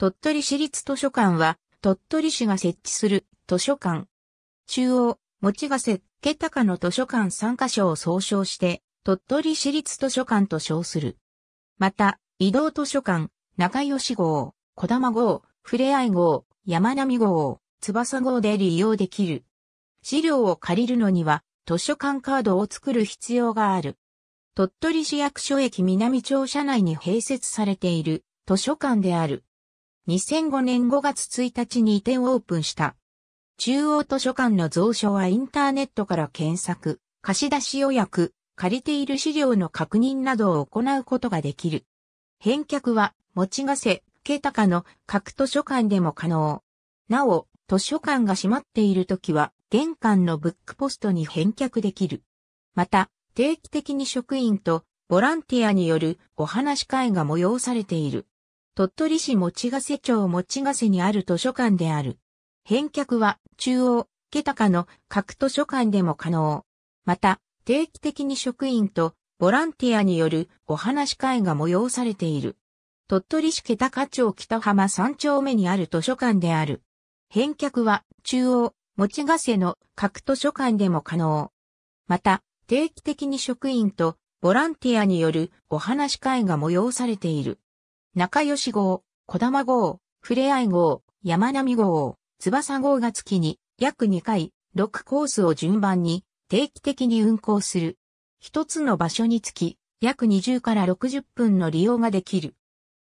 鳥取市立図書館は、鳥取市が設置する図書館。中央、持ヶ瀬、タカの図書館3カ所を総称して、鳥取市立図書館と称する。また、移動図書館、中吉号、小玉号、ふれあい号、山並号、翼号で利用できる。資料を借りるのには、図書館カードを作る必要がある。鳥取市役所駅南庁舎内に併設されている図書館である。2005年5月1日に移転オープンした。中央図書館の蔵書はインターネットから検索、貸し出し予約、借りている資料の確認などを行うことができる。返却は、持ちがせ、ケの各図書館でも可能。なお、図書館が閉まっているときは、玄関のブックポストに返却できる。また、定期的に職員とボランティアによるお話会が催されている。鳥取市持ヶ瀬町持ヶ瀬にある図書館である。返却は中央、タカの各図書館でも可能。また、定期的に職員とボランティアによるお話会が催されている。鳥取市タカ町北浜3丁目にある図書館である。返却は中央、持ヶ瀬の各図書館でも可能。また、定期的に職員とボランティアによるお話会が催されている。仲良し号、小玉号、ふれあい号、山並号、翼号が月に約2回、6コースを順番に定期的に運行する。一つの場所につき、約20から60分の利用ができる。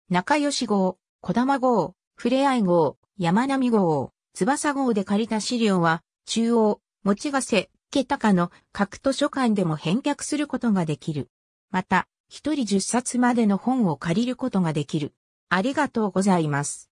仲良し号、小玉号、ふれあい号、山並号、翼号で借りた資料は、中央、持ち瀬、せ、けかの各図書館でも返却することができる。また、一人10冊までの本を借りることができる。ありがとうございます。